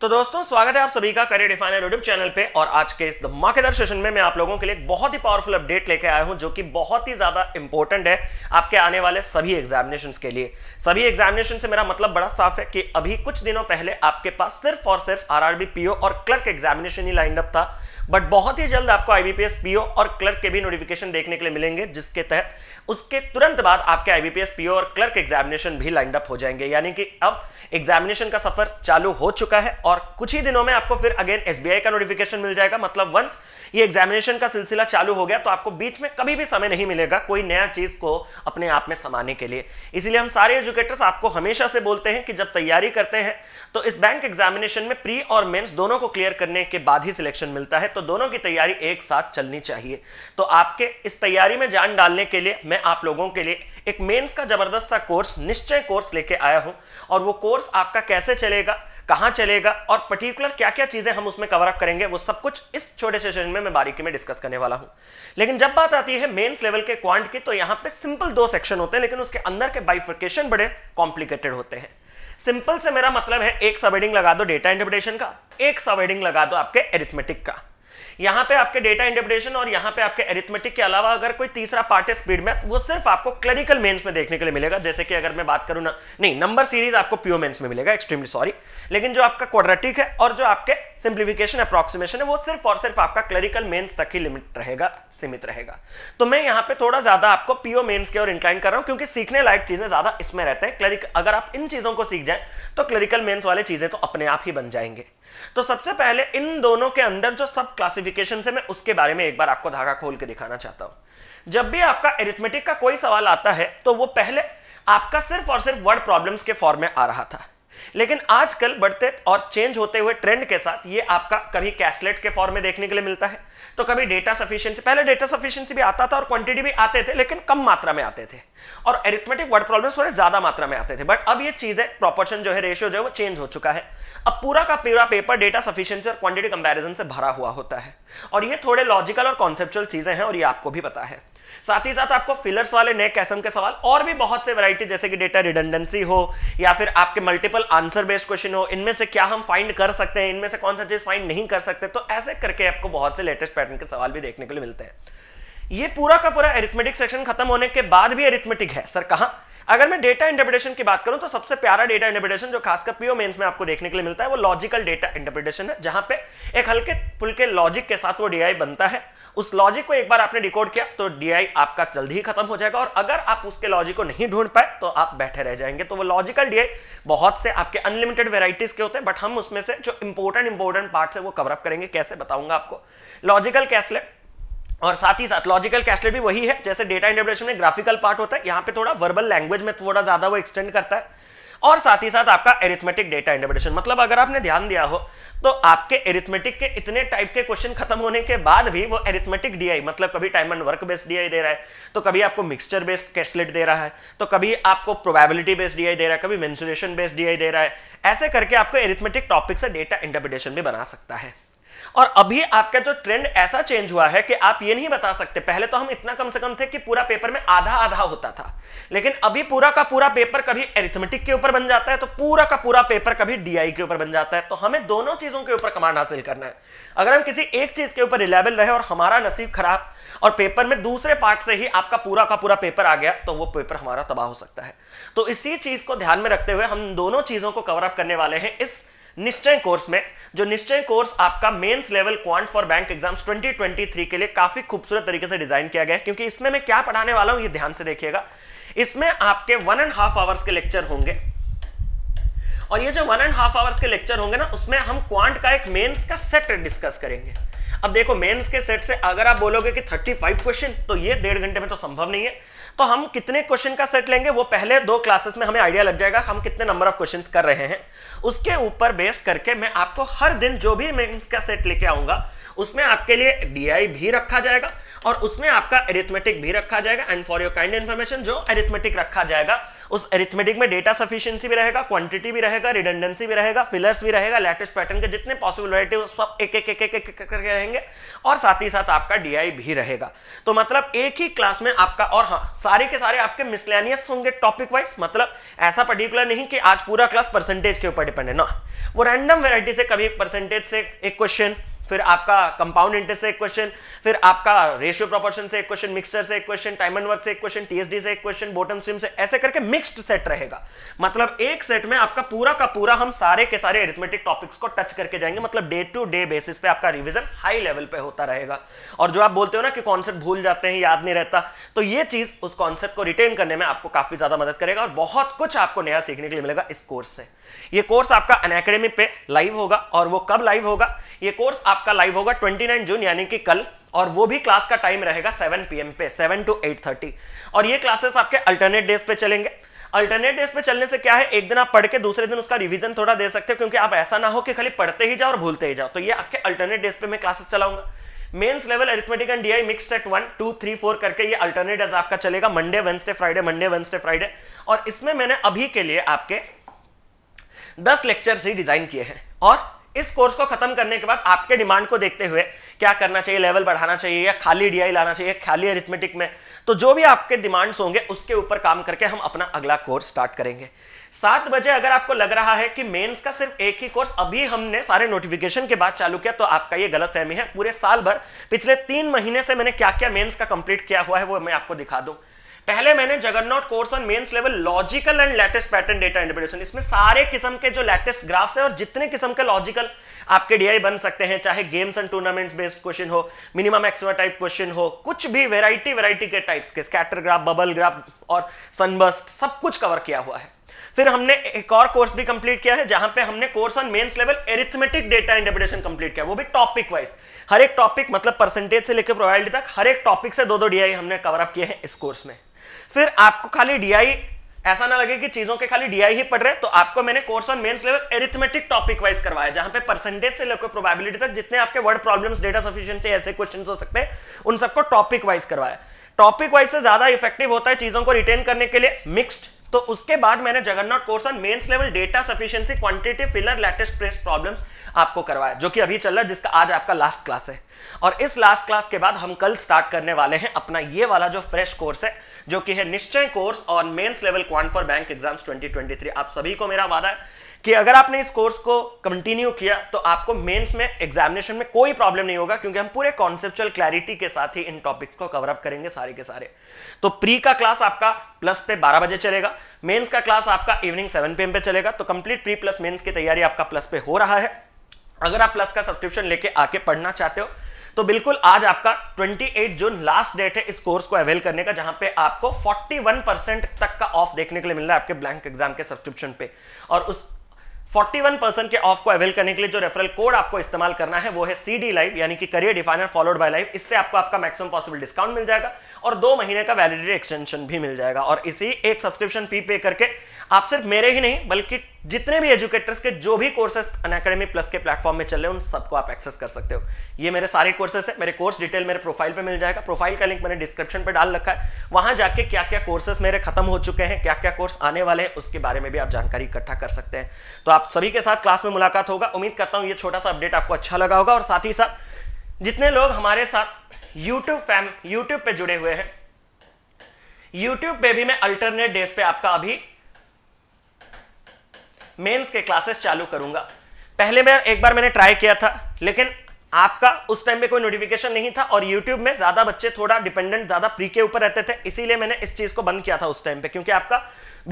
तो दोस्तों स्वागत है आप सभी का करियर डिफाइनर यूट्यूब चैनल पे और आज के इस धमाकेदार सेशन में मैं आप लोगों के लिए बहुत ही पावरफुल अपडेट लेके आया हूं जो कि बहुत ही ज्यादा इंपॉर्टेंट है आपके आने वाले सभी एग्जामिनेशन के लिए सभी एग्जामिनेशन से मेरा मतलब बड़ा साफ है कि अभी कुछ दिनों पहले आपके पास सिर्फ और सिर्फ आर पीओ और क्लर्क एग्जामिनेशन ही लाइंड अप था बट बहुत ही जल्द आपको आईबीपीएस पीओ और क्लर्क के भी नोटिफिकेशन देखने के लिए मिलेंगे जिसके तहत उसके तुरंत बाद आपके आईबीपीएस पीओ और क्लर्क एग्जामिनेशन भी लाइंड अप हो जाएंगे यानी कि अब एग्जामिनेशन का सफर चालू हो चुका है और कुछ ही दिनों में आपको फिर अगेन एसबीआई का नोटिफिकेशन मिल जाएगा मतलब वंस ये एग्जामिनेशन का सिलसिला चालू हो गया तो आपको बीच में कभी भी समय नहीं मिलेगा कोई नया चीज को अपने आप में समाने के लिए इसीलिए हम सारे एजुकेटर्स आपको हमेशा से बोलते हैं कि जब तैयारी करते हैं तो इस बैंक एग्जामिनेशन में प्री और मेन्स दोनों को क्लियर करने के बाद ही सिलेक्शन मिलता है तो दोनों की तैयारी एक साथ चलनी चाहिए तो आपके इस तैयारी में जान डालने के लिए मैं आप लोगों के लिए एक मेन्स का जबरदस्त सा कोर्स निश्चय कोर्स लेके आया हूं और वो कोर्स आपका कैसे चलेगा कहां चलेगा और पर्टिकुलर क्या क्या चीजें हम उसमें कवर अप करेंगे वो सब कुछ इस छोटे से सेशन में मैं बारीकी में डिस्कस करने वाला हूं लेकिन जब बात आती है मेंस लेवल के क्वांट की तो यहां पे सिंपल दो सेक्शन होते हैं लेकिन उसके अंदर के बाइफिकेशन बड़े कॉम्प्लिकेटेड होते हैं सिंपल से मेरा मतलब है एक सब लगा दो डेटा इंटरप्रिटेशन का एक सब लगा दो आपके एरिथमेटिक का यहां पे आपके डेटा इंटरप्रिटेशन और यहां पे आपके एरिथमेटिक के अलावा अगर कोई तीसरा पार्ट है स्पीड मैथ वो सिर्फ आपको क्लिनिकल मेंस में देखने के लिए मिलेगा जैसे कि अगर मैं बात करूं ना नहीं नंबर सीरीज आपको प्योर मेंस में मिलेगा एक्सट्रीमली सॉरी लेकिन जो आपका क्वाड्रेटिक है और जो आपके सिंप्लीफिकेशन अप्रोक्सीमेशन है वो सिर्फ और सिर्फ आपका क्लरिकल मेन्स तक ही लिमिट रहेगा सीमित रहेगा तो मैं यहां पर थोड़ा ज्यादा आपको प्योर मेन्स की ओर इंक्लाइन कर रहा हूं क्योंकि सीखने लायक चीजें ज्यादा इसमें रहते हैं क्लरिक अगर आप इन चीजों को सीख जाए तो क्लरिकल मेन्स वाले चीजें तो अपने आप ही बन जाएंगे तो सबसे पहले इन दोनों के अंदर जो सब क्लास क्लासिफिकेशन से मैं उसके बारे में एक बार आपको धागा खोल के दिखाना चाहता हूं जब भी आपका एरिथमेटिक का कोई सवाल आता है तो वो पहले आपका सिर्फ और सिर्फ वर्ड प्रॉब्लम्स के फॉर्म में आ रहा था लेकिन आजकल बढ़ते और चेंज होते हुए ट्रेंड के साथ ये आपका कभी कैशलेट के फॉर्म में देखने के लिए मिलता है तो कभी डेटा सफिशियंसी पहले डेटा सफिशियंसी भी आता था और क्वांटिटी भी आते थे लेकिन कम मात्रा में आते थे और एरिथमेटिक वर्ड प्रॉब्लम थोड़े ज्यादा मात्रा में आते थे बट अब ये चीजें प्रोपोर्शन जो है रेशियो जो है वो चेंज हो चुका है अब पूरा का पूरा पेपर डेटा सफिशियंसी और क्वांटिटी कंपेरिजन से भरा हुआ होता है और ये थोड़े लॉजिकल और कॉन्सेप्चुअल चीजें हैं और ये आपको भी पता है साथ ही साथ आपको फिलर्स वाले नए कैसम के सवाल और भी बहुत से वैरायटी जैसे कि डेटा रिडंडेंसी हो या फिर आपके मल्टीपल आंसर बेस्ड क्वेश्चन हो इनमें से क्या हम फाइंड कर सकते हैं इनमें से कौन सा चीज फाइंड नहीं कर सकते तो ऐसे करके आपको बहुत से लेटेस्ट पैटर्न के सवाल भी देखने के लिए मिलते हैं ये पूरा का पूरा एरिथमेटिक सेक्शन खत्म होने के बाद भी एरिथमेटिक है सर कहा अगर मैं डेटा इंटरप्रिटेशन की बात करूं तो सबसे प्यारा डेटा इंटरप्रिटेशन जो खासकर पीओ मेंस में आपको देखने के लिए मिलता है वो लॉजिकल डेटा इंटरप्रिटेशन है जहां पे एक हल्के फुल्के लॉजिक के साथ वो डीआई बनता है उस लॉजिक को एक बार आपने डिकोड किया तो डीआई आपका जल्दी ही खत्म हो जाएगा और अगर आप उसके लॉजिक को नहीं ढूंढ पाए तो आप बैठे रह जाएंगे तो वो लॉजिकल डीआई बहुत से आपके अनलिमिटेड वेराइटीज के होते हैं बट हम उसमें से जो इंपॉर्टेंट इंपॉर्टेंट पार्ट है वो कवरअप करेंगे कैसे बताऊंगा आपको लॉजिकल कैसलेट और साथ ही साथ लॉजिकल कैस्टलेट भी वही है जैसे डेटा इंटरप्रेशन में ग्राफिकल पार्ट होता है यहाँ पे थोड़ा वर्बल लैंग्वेज में थोड़ा ज़्यादा वो एक्सटेंड करता है और साथ ही साथ आपका एरिथमेटिक डेटा इंटरप्रेशन मतलब अगर आपने ध्यान दिया हो तो आपके एरिथमेटिक के इतने टाइप के क्वेश्चन खत्म होने के बाद भी वो एरिथमेटिक डीआई मतलब कभी time and work based DI दे रहा है तो कभी आपको मिक्सचर बेस्ड कैशलेट दे रहा है तो कभी आपको प्रोबेबिलिटी बेस्ड डीआई दे रहा है कभी मेन्सुरेशन बेस्ड डीआई दे रहा है ऐसे करके आपको एरिथमेटिक टॉपिक से डेटा इंटरप्रिटेशन भी बना सकता है और अभी आपका जो ट्रेंड ऐसा चेंज हुआ है कि आप ये नहीं बता सकते पहले तो हम इतना कम से कम थे कि पूरा पेपर में आधा आधा होता था लेकिन अभी पूरा का पूरा पेपर कभी एरिथमेटिक के ऊपर बन जाता है तो पूरा का पूरा पेपर कभी डीआई के ऊपर बन जाता है तो हमें दोनों चीजों के ऊपर कमांड हासिल करना है अगर हम किसी एक चीज के ऊपर रिलायबल रहे और हमारा नसीब खराब और पेपर में दूसरे पार्ट से ही आपका पूरा का पूरा पेपर आ गया तो वो पेपर हमारा तबाह हो सकता है तो इसी चीज को ध्यान में रखते हुए हम दोनों चीजों को कवर अप करने वाले हैं इस निश्चय कोर्स में जो निश्चय कोर्स आपका mains level quant for bank exams 2023 के लिए काफी खूबसूरत तरीके से डिजाइन किया गया है क्योंकि इसमें मैं क्या पढ़ाने वाला हूं ये ध्यान से देखिएगा इसमें आपके वन एंड हाफ आवर्स के लेक्चर होंगे और ये जो वन एंड हाफ आवर्स के लेक्चर होंगे ना उसमें हम क्वांट का एक मेन्स का सेट डिस्कस करेंगे अब देखो मेंस के सेट से अगर आप बोलोगे कि 35 क्वेश्चन तो ये डेढ़ घंटे में तो संभव नहीं है तो हम कितने क्वेश्चन का सेट लेंगे वो पहले दो क्लासेस में हमें आइडिया लग जाएगा हम कितने नंबर ऑफ क्वेश्चंस कर रहे हैं उसके ऊपर बेस्ड करके मैं आपको हर दिन जो भी मेंस का सेट लेके आऊंगा उसमें आपके लिए डी भी रखा जाएगा और उसमें आपका एरिथमेटिक भी रखा जाएगा and for your kind information जो एरिथमेटिक रखा जाएगा उस एरिथमेटिक में डेटा सफिशियंसी भी रहेगा क्वांटिटी भी रहेगा रिडेंडेंसी भी रहेगा फिलर्स भी रहेगा लेटेस्ट पैटर्न के जितने पॉसिबिलिटी सब एक एक एक एक करके रहेंगे और साथ ही साथ आपका डीआई भी रहेगा तो मतलब एक ही क्लास में आपका और हाँ सारे के सारे आपके मिसलेनियस होंगे टॉपिक वाइज मतलब ऐसा पर्टिकुलर नहीं कि आज पूरा क्लास परसेंटेज के ऊपर डिपेंड है ना वो रैंडम वेराइटी से कभी परसेंटेज से एक क्वेश्चन फिर आपका कंपाउंड इंटरेस्ट से एक क्वेश्चन फिर आपका रेशियो प्रोपोर्शन से एक क्वेश्चन मिक्सचर से एक क्वेश्चन टाइम एंड वर्क से एक क्वेश्चन टीएसडी से एक क्वेश्चन बॉटम स्ट्रीम से ऐसे करके मिक्स्ड सेट रहेगा मतलब एक सेट में आपका पूरा का पूरा हम सारे के सारे एरिथमेटिक टॉपिक्स को टच करके जाएंगे मतलब डे टू डे बेसिस पे आपका रिविजन हाई लेवल पे होता रहेगा और जो आप बोलते हो ना कि कॉन्सेप्ट भूल जाते हैं याद नहीं रहता तो ये चीज उस कॉन्सेप्ट को रिटेन करने में आपको काफी ज्यादा मदद करेगा और बहुत कुछ आपको नया सीखने के लिए मिलेगा इस कोर्स से ये कोर्स आपका अनएकेडमी पे लाइव होगा और वो कब लाइव होगा ये कोर्स आप आपका लाइव होगा 29 जून यानी कि कल और वो भी क्लास का टाइम रहेगा 7 पीएम पे 7 टू 8:30 और ये क्लासेस आपके अल्टरनेट डेज पे चलेंगे अल्टरनेट डेज पे चलने से क्या है एक दिन आप पढ़ के दूसरे दिन उसका रिवीजन थोड़ा दे सकते हो क्योंकि आप ऐसा ना हो कि खाली पढ़ते ही जाओ और भूलते ही जाओ तो ये आपके अल्टरनेट डेज पे मैं क्लासेस चलाऊंगा mains level arithmetic and DI mix set one two three four करके ये अल्टरनेट डेज आपका चलेगा Monday Wednesday Friday Monday Wednesday Friday और इसमें मैंने अभी के लिए आपके दस लेक्चर्स ही डिजाइन किए हैं और इस कोर्स को खत्म करने के बाद आपके डिमांड को देखते हुए क्या करना चाहिए लेवल बढ़ाना चाहिए या खाली डीआई लाना चाहिए खाली अरिथमेटिक में तो जो भी आपके डिमांड्स होंगे उसके ऊपर काम करके हम अपना अगला कोर्स स्टार्ट करेंगे सात बजे अगर आपको लग रहा है कि मेंस का सिर्फ एक ही कोर्स अभी हमने सारे नोटिफिकेशन के बाद चालू किया तो आपका ये गलत फहमी है पूरे साल भर पिछले तीन महीने से मैंने क्या क्या मेन्स का कंप्लीट किया हुआ है वो मैं आपको दिखा दूँ पहले मैंने Jagannath course on mains level logical and latest pattern data interpretation इसमें सारे किस्म के जो लेटेस्ट ग्राफ्स है और जितने किस्म के लॉजिकल आपके डीआई बन सकते हैं चाहे games and tournaments based question हो मिनिमम एक्सवा टाइप क्वेश्चन हो कुछ भी वेराइटी वेराइटी के टाइप्स के स्कैटर ग्राफ बबल ग्राफ और सनबस्ट सब कुछ कवर किया हुआ है फिर हमने एक और कोर्स भी कंप्लीट किया है जहां पे हमने course on mains level arithmetic data interpretation complete किया वो भी टॉपिक वाइज हर एक टॉपिक मतलब परसेंटेज से लेकर प्रोबेबिलिटी तक हर एक टॉपिक से दो दो डीआई हमने कवर अप किए हैं इस कोर्स में फिर आपको खाली डीआई ऐसा ना लगे कि चीजों के खाली डीआई ही पढ़ रहे तो आपको मैंने course on mains level arithmetic topic wise करवाया जहां पे परसेंटेज से लेकर प्रोबेबिलिटी तक जितने आपके वर्ड प्रॉब्लम्स डेटा सफिशिएंसी ऐसे क्वेश्चंस हो सकते हैं उन सबको टॉपिक वाइज करवाया टॉपिक वाइज से ज्यादा इफेक्टिव होता है चीजों को रिटेन करने के लिए मिक्सड तो उसके बाद मैंने Jagannath course on mains level data sufficiency quantitative filler latest press problems आपको करवाया जो कि अभी चल रहा है जिसका आज आपका लास्ट क्लास है और इस लास्ट क्लास के बाद हम कल स्टार्ट करने वाले हैं अपना ये वाला जो फ्रेश कोर्स है जो कि है Nishchay course on mains level quant for bank exams twenty आप सभी को मेरा वादा है कि अगर आपने इस कोर्स को कंटिन्यू किया तो आपको मेंस में एग्जामिनेशन में कोई प्रॉब्लम नहीं होगा क्योंकि हम पूरे कॉन्सेप्चुअल क्लैरिटी के साथ ही इन टॉपिक्स को कवरअप करेंगे सारे के सारे तो प्री का क्लास आपका प्लस पे 12 बजे चलेगा मेंस का क्लास आपका इवनिंग सेवन पी पे चलेगा तो कंप्लीट प्री प्लस मेंस की तैयारी आपका प्लस पे हो रहा है अगर आप प्लस का सब्सक्रिप्शन लेके आके पढ़ना चाहते हो तो बिल्कुल आज आपका 28 जून लास्ट डेट है इस कोर्स को अवेल करने का जहां पे आपको 41 परसेंट तक का ऑफ देखने के लिए मिल रहा है आपके ब्लैंक एग्जाम के सब्सक्रिप्शन पे और उस 41 परसेंट के ऑफ को अवेल करने के लिए जो रेफरल कोड आपको इस्तेमाल करना है वो है सी डी लाइव यानी कि career definer followed by live इससे आपको आपका मैक्सिमम पॉसिबल डिस्काउंट मिल जाएगा और दो महीने का वैलिडिटी एक्सटेंशन भी मिल जाएगा और इसी एक सब्सक्रिप्शन फी पे करके आप सिर्फ मेरे ही नहीं बल्कि जितने भी एजुकेटर्स के जो भी कोर्सेस अनकेडमी प्लस के प्लेटफॉर्म में चल रहे हैं उन सबको आप एक्सेस कर सकते हो ये मेरे सारे कोर्सेस है मेरे कोर्स डिटेल मेरे प्रोफाइल पे मिल जाएगा प्रोफाइल का लिंक मैंने डिस्क्रिप्शन पे डाल रखा है वहां जाके क्या क्या कोर्सेस मेरे खत्म हो चुके हैं क्या क्या कोर्स आने वाले हैं उसके बारे में भी आप जानकारी इकट्ठा कर सकते हैं तो आप सभी के साथ क्लास में मुलाकात होगा उम्मीद करता हूँ ये छोटा सा अपडेट आपको अच्छा लगा होगा और साथ ही साथ जितने लोग हमारे साथ यूट्यूब फैम यूट्यूब पर जुड़े हुए हैं यूट्यूब पे भी मैं अल्टरनेट डेज पे आपका अभी मेंस के क्लासेस चालू करूंगा पहले मैं एक बार मैंने ट्राई किया था लेकिन आपका उस टाइम में कोई नोटिफिकेशन नहीं था और यूट्यूब में ज्यादा बच्चे थोड़ा डिपेंडेंट ज्यादा प्री के ऊपर रहते थे इसीलिए मैंने इस चीज को बंद किया था उस टाइम पे क्योंकि आपका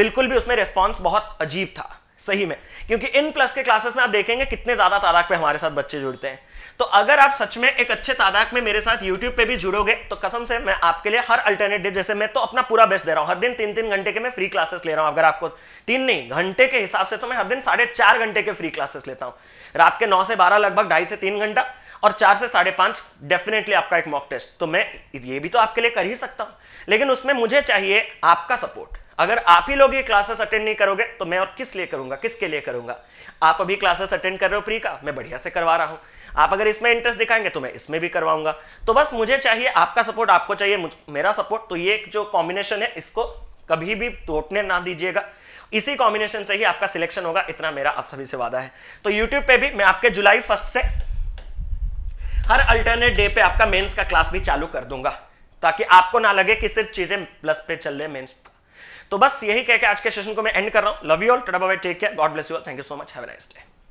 बिल्कुल भी उसमें रिस्पॉन्स बहुत अजीब था सही में क्योंकि इन प्लस के क्लासेस में आप देखेंगे कितने ज्यादा तादाद पे हमारे साथ बच्चे जुड़ते हैं तो अगर आप सच में एक अच्छे तादाद में मेरे साथ यूट्यूब पे भी जुड़ोगे तो कसम से मैं आपके लिए हर अल्टरनेट डे जैसे मैं तो अपना पूरा बेस्ट दे रहा हूँ हर दिन तीन तीन घंटे के मैं फ्री क्लासेस ले रहा हूं अगर आपको तीन नहीं घंटे के हिसाब से तो मैं हर दिन साढ़े चार घंटे के फ्री क्लासेस लेता हूं रात के नौ से बारह लगभग ढाई से तीन घंटा और चार से साढ़े पांच डेफिनेटली आपका एक मॉक टेस्ट तो मैं ये भी तो आपके लिए कर ही सकता हूँ लेकिन उसमें मुझे चाहिए आपका सपोर्ट अगर आप ही लोग ये क्लासेस अटेंड नहीं करोगे तो मैं और किस लिए करूंगा किसके लिए करूंगा आप अभी क्लासेस अटेंड कर रहे हो प्री का मैं बढ़िया से करवा रहा हूं आप अगर इसमें इंटरेस्ट दिखाएंगे तो मैं इसमें भी करवाऊंगा तो बस मुझे चाहिए आपका सपोर्ट आपको चाहिए मेरा सपोर्ट तो ये जो कॉम्बिनेशन है इसको कभी भी टोटने ना दीजिएगा इसी कॉम्बिनेशन से ही आपका सिलेक्शन होगा इतना मेरा आप सभी से वादा है तो यूट्यूब पे भी मैं आपके जुलाई फर्स्ट से हर अल्टरनेट डे पे आपका मेंस का क्लास भी चालू कर दूंगा ताकि आपको ना लगे कि सिर्फ चीजें प्लस पे चल रहे हैं मेंस तो बस यही कह के आज के सेशन को मैं एंड कर रहा हूं love you all take care God bless you all thank you so much have a nice day